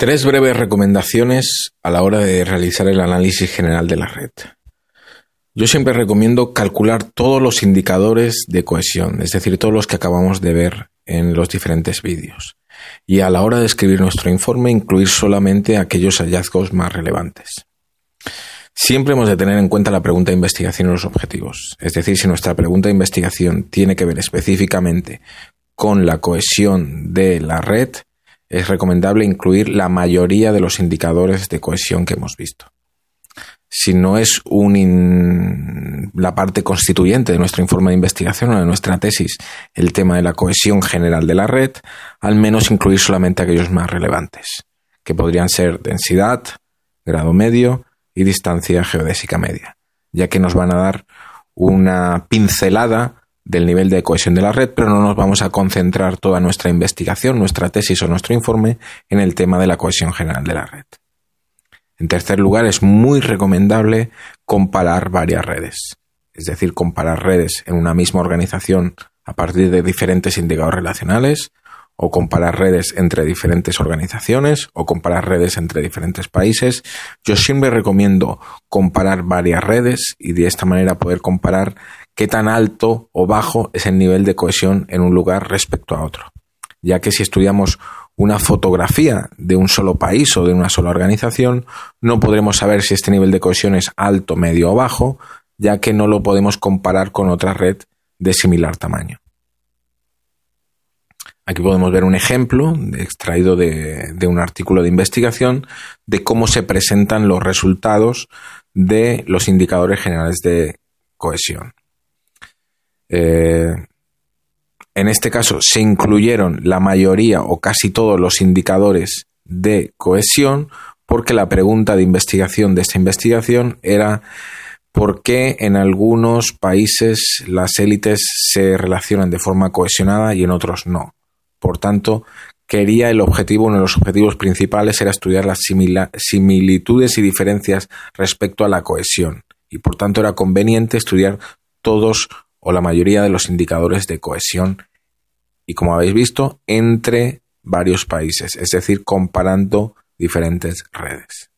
Tres breves recomendaciones a la hora de realizar el análisis general de la red. Yo siempre recomiendo calcular todos los indicadores de cohesión, es decir, todos los que acabamos de ver en los diferentes vídeos. Y a la hora de escribir nuestro informe, incluir solamente aquellos hallazgos más relevantes. Siempre hemos de tener en cuenta la pregunta de investigación y los objetivos. Es decir, si nuestra pregunta de investigación tiene que ver específicamente con la cohesión de la red, es recomendable incluir la mayoría de los indicadores de cohesión que hemos visto. Si no es un la parte constituyente de nuestro informe de investigación o de nuestra tesis el tema de la cohesión general de la red, al menos incluir solamente aquellos más relevantes, que podrían ser densidad, grado medio y distancia geodésica media, ya que nos van a dar una pincelada del nivel de cohesión de la red, pero no nos vamos a concentrar toda nuestra investigación, nuestra tesis o nuestro informe en el tema de la cohesión general de la red. En tercer lugar, es muy recomendable comparar varias redes, es decir, comparar redes en una misma organización a partir de diferentes indicadores relacionales, o comparar redes entre diferentes organizaciones, o comparar redes entre diferentes países. Yo siempre recomiendo comparar varias redes y de esta manera poder comparar qué tan alto o bajo es el nivel de cohesión en un lugar respecto a otro. Ya que si estudiamos una fotografía de un solo país o de una sola organización, no podremos saber si este nivel de cohesión es alto, medio o bajo, ya que no lo podemos comparar con otra red de similar tamaño. Aquí podemos ver un ejemplo extraído de, de, un artículo de investigación de cómo se presentan los resultados de los indicadores generales de cohesión. Eh, en este caso se incluyeron la mayoría o casi todos los indicadores de cohesión porque la pregunta de investigación de esta investigación era por qué en algunos países las élites se relacionan de forma cohesionada y en otros no. Por tanto, quería el objetivo, uno de los objetivos principales era estudiar las similitudes y diferencias respecto a la cohesión. Y por tanto era conveniente estudiar todos o la mayoría de los indicadores de cohesión y como habéis visto entre varios países, es decir, comparando diferentes redes.